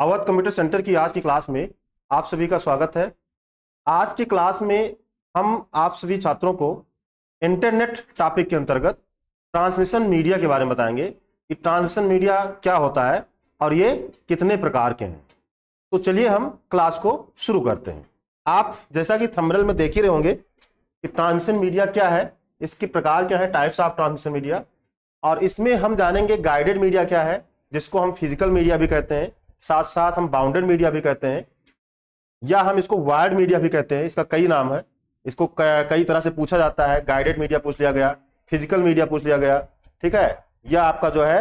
Awadh computer centre की आज की क्लास में आप सभी का स्वागत है आज की क्लास में हम आप सभी छात्रों को इंटरनेट टॉपिक के अंतर्गत ट्रांसमिशन मीडिया के बारे में बताएंगे कि ट्रांसमिशन मीडिया क्या होता है और ये कितने प्रकार के हैं तो चलिए हम क्लास को शुरू करते हैं आप जैसा कि थमरल में देख ही रहे होंगे कि ट्रांसमिशन मीडिया क्या है इसके प्रकार क्या है टाइप्स ऑफ ट्रांसमिशन मीडिया और इसमें हम जानेंगे गाइडेड मीडिया क्या है जिसको हम फिजिकल मीडिया भी कहते हैं साथ साथ हम बाउंडेड मीडिया भी कहते हैं या हम इसको वायर्ड मीडिया भी कहते हैं इसका कई नाम है इसको कई तरह से पूछा जाता है गाइडेड मीडिया पूछ लिया गया फिजिकल मीडिया पूछ लिया गया ठीक है या आपका जो है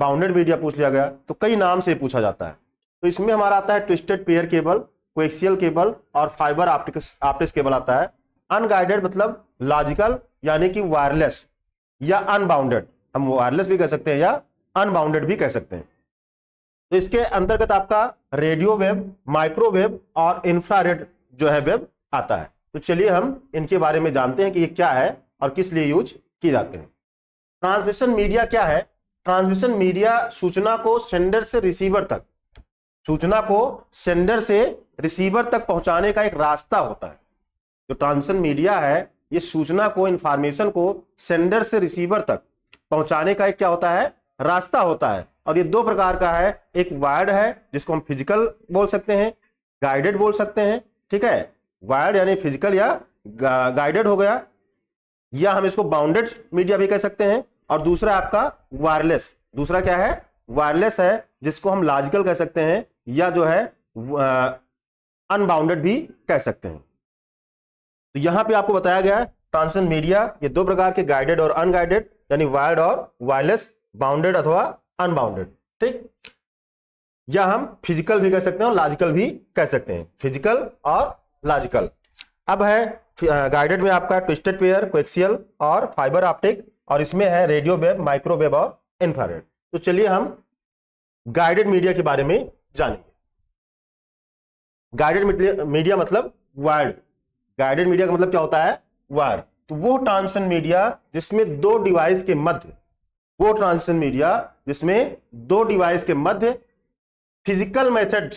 बाउंडेड मीडिया पूछ लिया गया तो कई नाम से पूछा जाता है तो इसमें हमारा आता है twisted pair cable coaxial cable और फाइबर ऑप्टिक्स ऑप्टिक्स केबल आता है अनगाइडेड मतलब लॉजिकल यानी कि वायरलेस या अनबाउंडेड हम वायरलेस भी कह सकते हैं या अनबाउंडेड भी कह सकते हैं तो इसके अंतर्गत आपका रेडियो वेब माइक्रोवेव और इंफ्रारेड जो है वेब आता है तो चलिए हम इनके बारे में जानते हैं कि ये क्या है और किस लिए यूज किए जाते हैं ट्रांसमिशन मीडिया क्या है ट्रांसमिशन मीडिया सूचना को सेंडर से रिसीवर तक सूचना को सेंडर से रिसीवर तक पहुंचाने का एक रास्ता होता है जो ट्रांसमिशन मीडिया है ये सूचना को इंफॉर्मेशन को सेंडर से रिसीवर तक पहुंचाने का एक क्या होता है रास्ता होता है और ये दो प्रकार का है एक वायर्ड है जिसको हम फिजिकल बोल सकते हैं गाइडेड बोल सकते हैं ठीक है वायर्ड यानी फिजिकल या गाइडेड हो गया या हम इसको बाउंडेड मीडिया भी कह सकते हैं और दूसरा आपका वायरलेस दूसरा क्या है वायरलेस है जिसको हम लॉजिकल कह सकते हैं या जो है अनबाउंडेड भी कह सकते हैं तो यहां पे आपको बताया गया है ट्रांसमिशन मीडिया ये दो प्रकार के गाइडेड और अनगाइडेड यानी वायर्ड और वायरलेस बाउंडेड अथवा अनबाउंडेड ठीक या हम फिजिकल भी कह सकते हैं और लॉजिकल भी कह सकते हैं फिजिकल और लॉजिकल अब है गाइडेड में आपका ट्विस्टेड पेयर क्वेक्सियल और फाइबर ऑप्टिक और इसमें है रेडियो वेब माइक्रोवेव और इंफ्रारेड तो चलिए हम गाइडेड मीडिया के बारे में जानेंगे गाइडेड मीडिया मतलब वायर्ड गाइडेड मीडिया का मतलब क्या होता है वायर तो वो ट्रांसमिशन मीडिया जिसमें दो डिवाइस के मध्य वो ट्रांजिशन मीडिया जिसमें दो डिवाइस के मध्य फिजिकल मेथड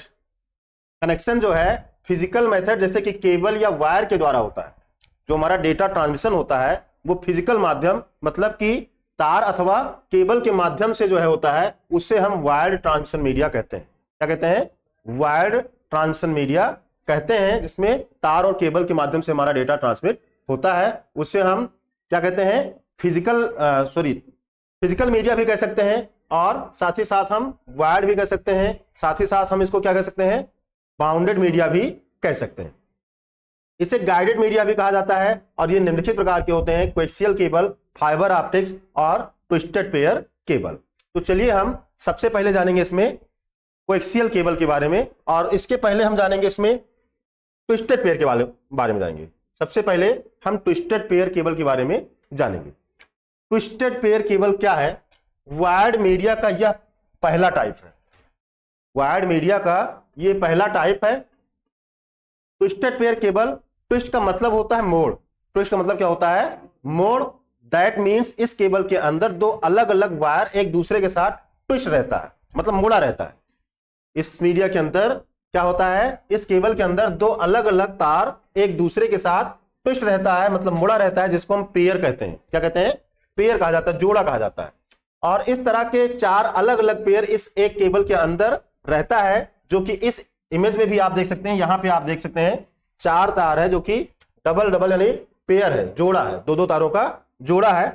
कनेक्शन जो है फिजिकल मेथड जैसे कि केबल या वायर के द्वारा होता है जो हमारा डेटा ट्रांसमिशन होता है वो फिजिकल माध्यम मतलब कि तार अथवा केबल के माध्यम से जो है होता है उससे हम वायर्ड ट्रांसमिशन मीडिया कहते हैं क्या कहते हैं वायर्ड ट्रांसमिशन मीडिया कहते हैं जिसमें तार और केबल के माध्यम से हमारा डेटा ट्रांसमिट होता है उससे हम क्या कहते हैं फिजिकल सॉरी फिजिकल मीडिया भी कह सकते हैं और साथ ही साथ हम वायर्ड भी कह सकते हैं साथ ही साथ हम इसको क्या कह सकते हैं बाउंडेड मीडिया भी कह सकते हैं इसे गाइडेड मीडिया भी कहा जाता है और ये निम्नलिखित प्रकार के होते हैं क्वेक्सियल केबल फाइबर ऑप्टिक्स और ट्विस्टेड पेयर केबल तो चलिए हम सबसे पहले जानेंगे इसमें क्वेक्सियल केबल के बारे में और इसके पहले हम जानेंगे इसमें ट्विस्टेड पेयर के बारे में जानेंगे सबसे पहले हम ट्विस्टेड पेयर केबल के बारे में जानेंगे ट्विस्टेड पेयर केबल क्या है वायर्ड मीडिया का यह पहला टाइप है वायर्ड मीडिया का यह पहला टाइप है ट्विस्टेड पेयर केबल ट्विस्ट का मतलब होता है मोड़ ट्विस्ट का मतलब क्या होता है मोड़ दैट मीन्स इस केबल के अंदर दो अलग अलग वायर एक दूसरे के साथ ट्विस्ट रहता है मतलब मोड़ा रहता है इस मीडिया के अंदर क्या होता है इस केबल के अंदर दो अलग अलग तार एक दूसरे के साथ ट्विस्ट रहता है मतलब मुड़ा रहता है जिसको हम पेयर कहते हैं क्या कहते हैं पेयर कहा जाता है जोड़ा कहा जाता है और इस तरह के चार अलग अलग पेयर इस एक केबल के अंदर रहता है जो कि इस इमेज में भी आप देख सकते हैं यहां पे आप देख सकते हैं चार तार है जो कि डबल डबल यानी पेयर है जोड़ा है दो दो तारों का जोड़ा है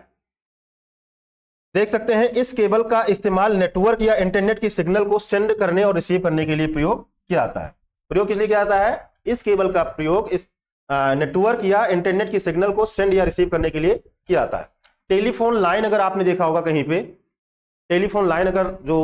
देख सकते हैं इस केबल का इस्तेमाल नेटवर्क या इंटरनेट की सिग्नल को सेंड करने और रिसीव करने के लिए प्रयोग किया जाता है प्रयोग किस लिए किया जाता है इस केबल का प्रयोग इस नेटवर्क या इंटरनेट की सिग्नल को सेंड या रिसीव करने के लिए किया जाता है टेलीफोन लाइन अगर आपने देखा होगा कहीं पे टेलीफोन लाइन अगर जो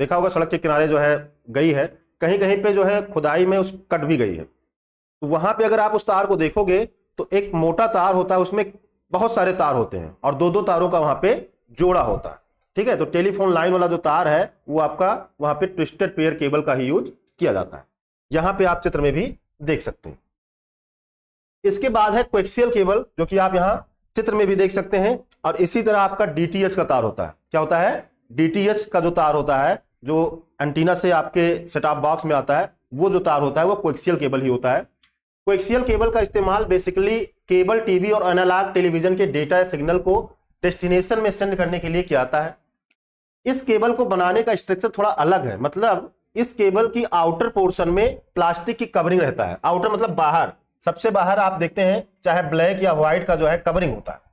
देखा होगा सड़क के किनारे जो है गई है कहीं कहीं पे जो है खुदाई में उस कट भी गई है तो वहां पे अगर आप उस तार को देखोगे तो एक मोटा तार होता है उसमें बहुत सारे तार होते हैं और दो दो तारों का वहां पे जोड़ा होता है ठीक है तो टेलीफोन लाइन वाला जो तार है वो आपका वहां पे ट्विस्टेड पेयर केबल का ही यूज किया जाता है यहां पे आप चित्र में भी देख सकते हैं इसके बाद है क्वेक्सियल केबल जो कि आप यहां चित्र में भी देख सकते हैं और इसी तरह आपका डीटीएच का तार होता है क्या होता है डीटीएच का जो तार होता है जो एंटीना से आपके सेटअप बॉक्स में आता है वो जो तार होता है वो कोएक्सियल केबल ही होता है कोएक्सियल केबल का इस्तेमाल बेसिकली केबल टीवी और एनालॉग टेलीविजन के डेटा सिग्नल को डेस्टिनेशन में सेंड करने के लिए किया जाता है इस केबल को बनाने का स्ट्रक्चर थोड़ा अलग है मतलब इस केबल की आउटर पोर्शन में प्लास्टिक की कवरिंग रहता है आउटर मतलब बाहर सबसे बाहर आप देखते हैं चाहे ब्लैक या व्हाइट का जो है कवरिंग होता है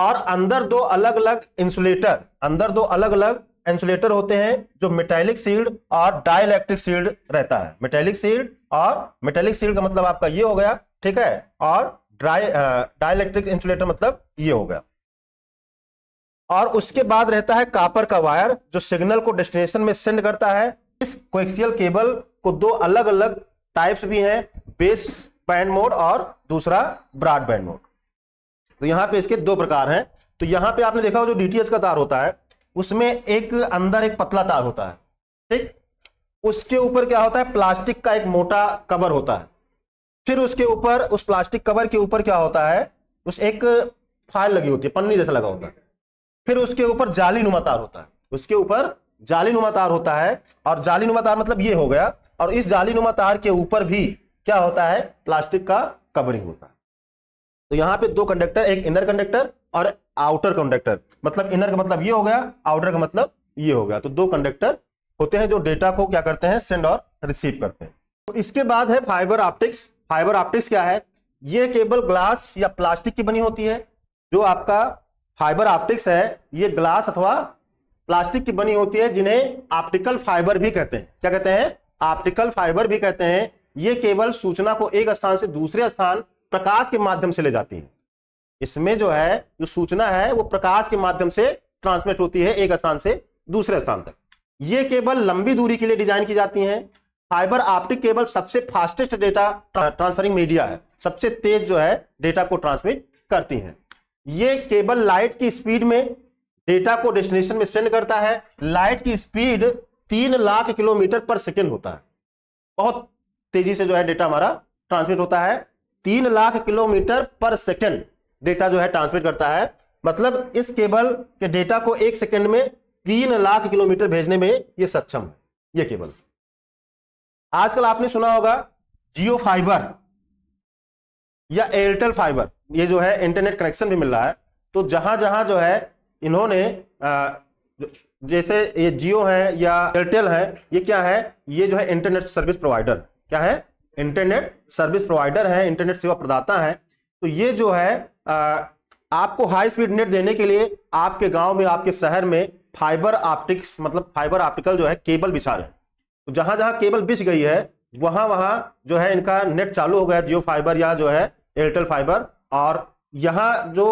और अंदर दो अलग अलग इंसुलेटर अंदर दो अलग अलग इंसुलेटर होते हैं जो मेटेलिक सील्ड और डाइलेक्ट्रिक सील्ड रहता है मेटेलिक सील्ड और मेटेलिक सील्ड का मतलब आपका ये हो गया ठीक है और ड्राई डाइलेक्ट्रिक इंसुलेटर मतलब ये हो गया और उसके बाद रहता है कापर का वायर जो सिग्नल को डेस्टिनेशन में सेंड करता है इस कोएक्सियल केबल को दो अलग अलग टाइप्स भी हैं बेस बैंड मोड और दूसरा ब्रॉड बैंड मोड तो यहाँ पे इसके दो प्रकार हैं तो यहाँ पे आपने देखा जो डीटीएस का तार होता है उसमें एक अंदर एक पतला तार होता है ठीक उसके ऊपर क्या होता है प्लास्टिक का एक मोटा कवर होता है फिर उसके ऊपर उस प्लास्टिक कवर के ऊपर क्या होता है उस एक फाइल लगी होती है पन्नी जैसा लगा होता है फिर उसके ऊपर जाली नुमा तार होता है उसके ऊपर जाली नुमा तार होता है और जाली नुमा तार मतलब ये हो गया और इस जाली नुमा तार के ऊपर भी क्या होता है प्लास्टिक का कवरिंग होता है तो यहां पे दो कंडक्टर एक इनर कंडक्टर और आउटर कंडक्टर मतलब इनर का मतलब ये हो गया आउटर का मतलब ये हो गया तो दो कंडक्टर होते हैं जो डेटा को क्या करते हैं सेंड और रिसीव करते हैं तो इसके बाद है फाइबर ऑप्टिक्स फाइबर ऑप्टिक्स क्या है ये केबल ग्लास या प्लास्टिक की बनी होती है जो आपका फाइबर ऑप्टिक्स है ये ग्लास अथवा प्लास्टिक की बनी होती है जिन्हें ऑप्टिकल फाइबर भी कहते हैं क्या कहते हैं ऑप्टिकल फाइबर भी कहते हैं ये केवल सूचना को एक स्थान से दूसरे स्थान प्रकाश के माध्यम से ले जाती है इसमें जो है जो सूचना है वो प्रकाश के माध्यम से ट्रांसमिट होती है एक स्थान से दूसरे स्थान तक ये केबल लंबी दूरी के लिए डिजाइन की जाती हैं फाइबर ऑप्टिक केबल सबसे फास्टेस्ट डेटा ट्रांसफरिंग मीडिया है सबसे तेज जो है डेटा को ट्रांसमिट करती हैं ये केबल लाइट की स्पीड में डेटा को डेस्टिनेशन में सेंड करता है लाइट की स्पीड तीन लाख किलोमीटर पर सेकेंड होता है बहुत तेजी से जो है डेटा हमारा ट्रांसमिट होता है तीन लाख किलोमीटर पर सेकेंड डेटा जो है ट्रांसमिट करता है मतलब इस केबल के डेटा को एक सेकेंड में तीन लाख किलोमीटर भेजने में यह सक्षम है यह केबल आजकल आपने सुना होगा जियो फाइबर या एयरटेल फाइबर ये जो है इंटरनेट कनेक्शन भी मिल रहा है तो जहां जहां जो है इन्होंने जैसे ये जियो है या एयरटेल है ये क्या है ये जो है इंटरनेट सर्विस प्रोवाइडर क्या है इंटरनेट सर्विस प्रोवाइडर है इंटरनेट सेवा प्रदाता है तो ये जो है आ, आपको हाई स्पीड नेट देने के लिए आपके गांव में आपके शहर में फाइबर ऑप्टिक्स मतलब फाइबर ऑप्टिकल जो है केबल बिछा रहे हैं तो जहां जहां केबल बिछ गई है वहां वहां जो है इनका नेट चालू हो गया जियो फाइबर या जो है एयरटेल फाइबर और यहाँ जो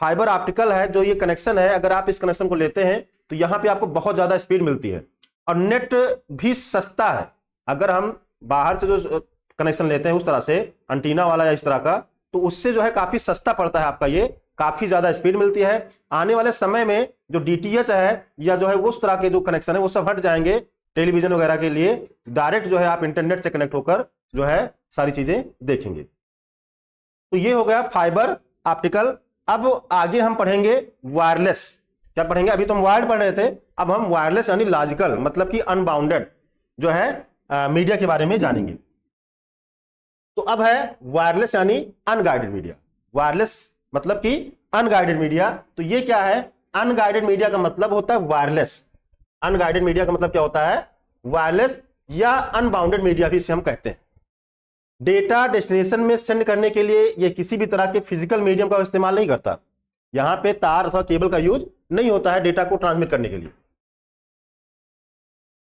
फाइबर ऑप्टिकल है जो ये कनेक्शन है अगर आप इस कनेक्शन को लेते हैं तो यहाँ पे आपको बहुत ज़्यादा स्पीड मिलती है और नेट भी सस्ता है अगर हम बाहर से जो कनेक्शन लेते हैं उस तरह से अंटीना वाला या इस तरह का तो उससे जो है काफी सस्ता पड़ता है आपका ये काफी ज्यादा स्पीड मिलती है आने वाले समय में जो डी है या जो है उस तरह के जो कनेक्शन है वो सब हट जाएंगे टेलीविजन वगैरह के लिए डायरेक्ट जो है आप इंटरनेट से कनेक्ट होकर जो है सारी चीजें देखेंगे तो ये हो गया फाइबर ऑप्टिकल अब आगे हम पढ़ेंगे वायरलेस क्या पढ़ेंगे अभी तो हम वायर्ड पढ़ रहे थे अब हम वायरलेस यानी लॉजिकल मतलब कि अनबाउंडेड जो है मीडिया के बारे में जानेंगे तो अब है वायरलेस यानी अनगाइडेड मीडिया वायरलेस मतलब कि अनगाइडेड मीडिया तो ये क्या है अनगाइडेड मीडिया का मतलब होता है वायरलेस अनगाइडेड मीडिया का मतलब क्या होता है वायरलेस या अनबाउंडेड मीडिया भी इसे हम कहते हैं डेटा डेस्टिनेशन में सेंड करने के लिए यह किसी भी तरह के फिजिकल मीडियम का इस्तेमाल नहीं करता यहां पे तार अथवा केबल का यूज नहीं होता है डेटा को ट्रांसमिट करने के लिए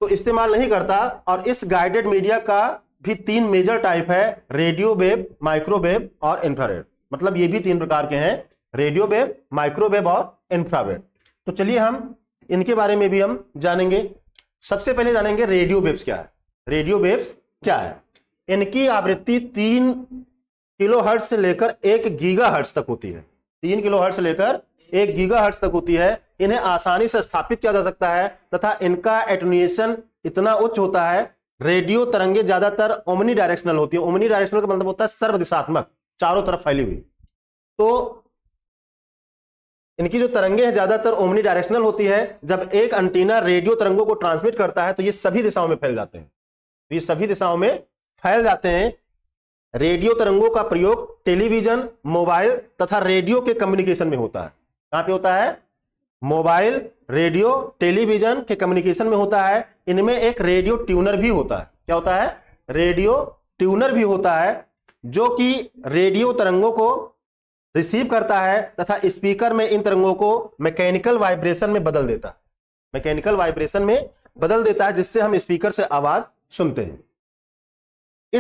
तो इस्तेमाल नहीं करता और इस गाइडेड मीडिया का भी तीन मेजर टाइप है रेडियो वेब माइक्रोवेव और इंफ्रारेड मतलब ये भी तीन प्रकार के हैं रेडियो वेब माइक्रोवेव और इंफ्रावेड तो चलिए हम इनके बारे में भी हम जानेंगे सबसे पहले जानेंगे रेडियो वेब्स क्या है रेडियो वेब्स क्या है इनकी आवृत्ति तीन किलो हर्ट से लेकर एक गीगा हर्ट्स तक होती है तीन किलो हर्ट से लेकर एक गीगा हर्ट्स तक होती है इन्हें आसानी से स्थापित किया जा सकता है तथा इनका एटोनिएशन इतना उच्च होता है रेडियो तरंगे ज्यादातर ओमनी डायरेक्शनल होती है ओमनी डायरेक्शनल का मतलब होता है सर्वदिशात्मक चारों तरफ फैली हुई तो इनकी जो तरंगे हैं ज्यादातर ओमनी डायरेक्शनल होती है जब एक अंटीना रेडियो तरंगों को ट्रांसमिट करता है तो ये सभी दिशाओं में फैल जाते हैं तो ये सभी दिशाओं में फैल जाते हैं रेडियो तरंगों का प्रयोग टेलीविजन मोबाइल तथा रेडियो के कम्युनिकेशन में होता है कहां पे होता है मोबाइल रेडियो टेलीविजन के कम्युनिकेशन में होता है इनमें एक रेडियो ट्यूनर भी होता है क्या होता है रेडियो ट्यूनर भी होता है जो कि रेडियो तरंगों को रिसीव करता है तथा स्पीकर में इन तरंगों को मैकेनिकल वाइब्रेशन में बदल देता है मैकेनिकल वाइब्रेशन में बदल देता है जिससे हम स्पीकर से आवाज सुनते हैं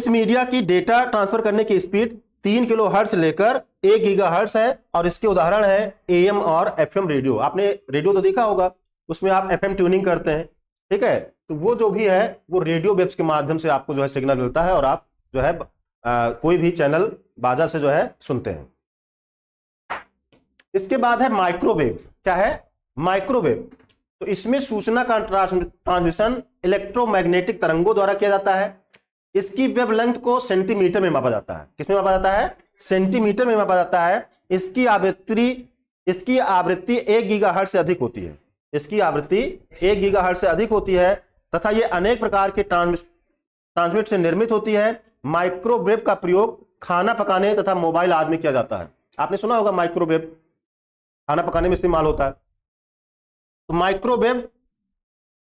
इस मीडिया की डेटा ट्रांसफर करने की स्पीड तीन किलो से लेकर एक गीगाहर्ट्स है और इसके उदाहरण है एएम और एफएम रेडियो आपने रेडियो तो देखा होगा उसमें आप एफएम ट्यूनिंग करते हैं ठीक है तो वो जो भी है वो रेडियो वेब्स के माध्यम से आपको जो है सिग्नल मिलता है और आप जो है आ, कोई भी चैनल बाजा से जो है सुनते हैं इसके बाद है माइक्रोवेव क्या है माइक्रोवेव तो इसमें सूचना का ट्रांसमिशन इलेक्ट्रोमैग्नेटिक तरंगों द्वारा किया जाता है इसकी वेब लेंथ को सेंटीमीटर में मापा जाता है किसमें मापा जाता है सेंटीमीटर में मापा जाता है इसकी आवृत्ति इसकी आवृत्ति एक गीगाहर्ट से अधिक होती है इसकी आवृत्ति एक गीगाहर्ट से अधिक होती है तथा ये अनेक प्रकार के ट्रांसमिट से निर्मित होती है माइक्रोवेव का प्रयोग खाना पकाने तथा मोबाइल आदि में किया जाता है आपने सुना होगा माइक्रोवेव खाना पकाने में इस्तेमाल होता है तो माइक्रोवेव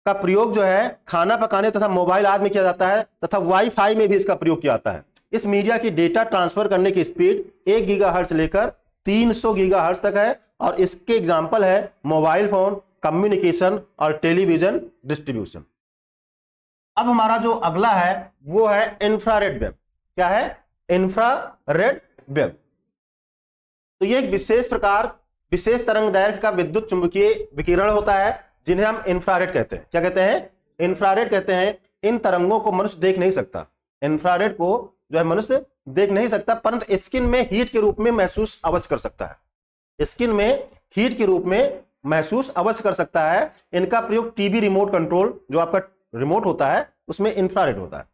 का प्रयोग जो है खाना पकाने तथा मोबाइल आदि में किया जाता है तथा वाईफाई में भी इसका प्रयोग किया जाता है इस मीडिया की डेटा ट्रांसफर करने की स्पीड एक गीगा से लेकर 300 सौ गीगा तक है और इसके एग्जाम्पल है मोबाइल फोन कम्युनिकेशन और टेलीविजन डिस्ट्रीब्यूशन अब हमारा जो अगला है वो है इंफ्रारेड वेब क्या है इंफ्रारेड वेब तो ये एक विशेष प्रकार विशेष तरंग दैर्घ्य का विद्युत चुंबकीय विकिरण होता है जिन्हें हम इंफ्रारेड कहते हैं क्या कहते हैं इंफ्रारेड कहते हैं इन तरंगों को मनुष्य देख नहीं सकता इंफ्रारेड को जो है मनुष्य देख नहीं सकता परंतु स्किन में हीट के रूप में महसूस अवश्य कर सकता है स्किन में हीट के रूप में महसूस अवश्य कर सकता है इनका प्रयोग टीवी रिमोट कंट्रोल जो आपका रिमोट होता है उसमें इंफ्रारेड होता है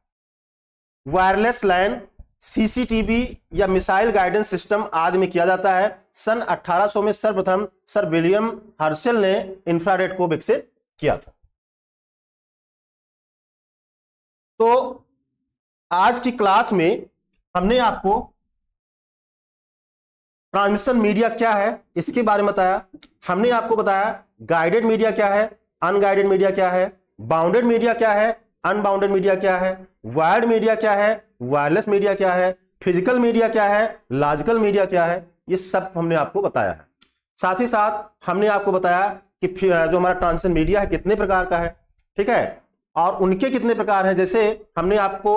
वायरलेस लाइन सीसीटीवी या मिसाइल गाइडेंस सिस्टम आदि में किया जाता है सन 1800 में सर्वप्रथम सर विलियम हर्शल ने इंफ्रारेड को विकसित किया था तो आज की क्लास में हमने आपको ट्रांसमिशन मीडिया क्या है इसके बारे में बताया हमने आपको बताया गाइडेड मीडिया क्या है अनगाइडेड मीडिया क्या है बाउंडेड मीडिया क्या है अनबाउंडेड मीडिया क्या है वायर्ड मीडिया क्या है वायरलेस मीडिया क्या है फिजिकल मीडिया क्या है लॉजिकल मीडिया क्या है ये सब हमने आपको बताया है साथ ही साथ हमने आपको बताया कि जो हमारा ट्रांसमिशन मीडिया है कितने प्रकार का है ठीक है और उनके कितने प्रकार हैं जैसे हमने आपको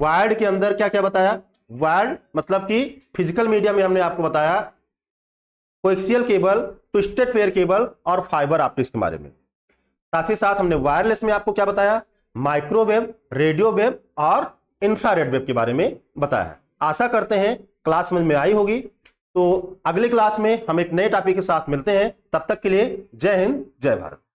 वायर्ड के अंदर क्या क्या बताया वायर्ड मतलब कि फिजिकल मीडिया में हमने आपको बताया coaxial cable twisted pair cable और फाइबर ऑप्टिक्स के बारे में साथ ही साथ हमने वायरलेस में आपको क्या बताया माइक्रोवेव रेडियो वेव और इंफ्रारेड वेव के बारे में बताया आशा करते हैं क्लास समझ में आई होगी तो अगले क्लास में हम एक नए टॉपिक के साथ मिलते हैं तब तक के लिए जय हिंद जय भारत